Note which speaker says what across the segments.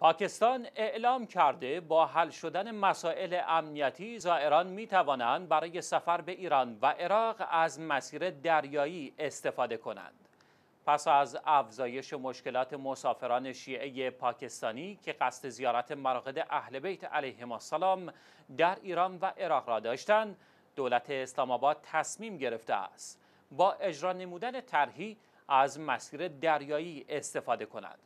Speaker 1: پاکستان اعلام کرده با حل شدن مسائل امنیتی زائران می توانند برای سفر به ایران و عراق از مسیر دریایی استفاده کنند. پس از افزایش مشکلات مسافران شیعه پاکستانی که قصد زیارت مراقد اهل بیت علیهم السلام در ایران و عراق را داشتند، دولت اسلام آباد تصمیم گرفته است با اجرا نمودن طرحی از مسیر دریایی استفاده کنند.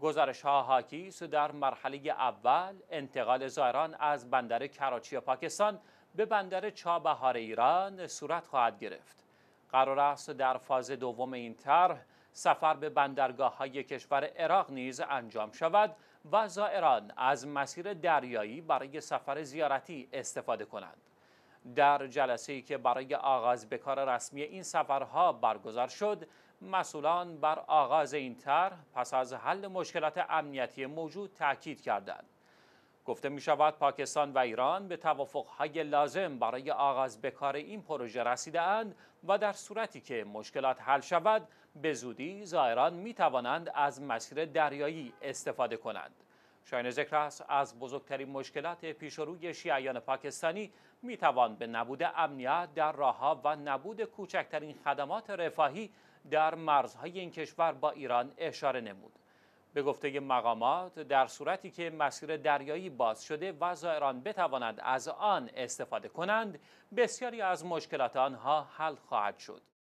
Speaker 1: گزارش ها حاکی است در مرحله اول انتقال زائران از بندر کراچی پاکستان به بندر چابهار ایران صورت خواهد گرفت. قرار است در فاز دوم این طرح سفر به بندرگاه های کشور عراق نیز انجام شود و زائران از مسیر دریایی برای سفر زیارتی استفاده کنند. در جلسه ای که برای آغاز به کار رسمی این سفرها برگزار شد مسئولان بر آغاز این طرح پس از حل مشکلات امنیتی موجود تاکید کردند گفته می شود پاکستان و ایران به توافقهای لازم برای آغاز به کار این پروژه رسیده و در صورتی که مشکلات حل شود به زودی زائران می توانند از مسیر دریایی استفاده کنند شاین ذکر است از بزرگترین مشکلات پیش روی شیعیان پاکستانی میتوان به نبود امنیت در راهها و نبود کوچکترین خدمات رفاهی در مرزهای این کشور با ایران اشاره نمود. به گفته مقامات در صورتی که مسیر دریایی باز شده و زائران بتوانند از آن استفاده کنند بسیاری از مشکلات آنها حل خواهد شد.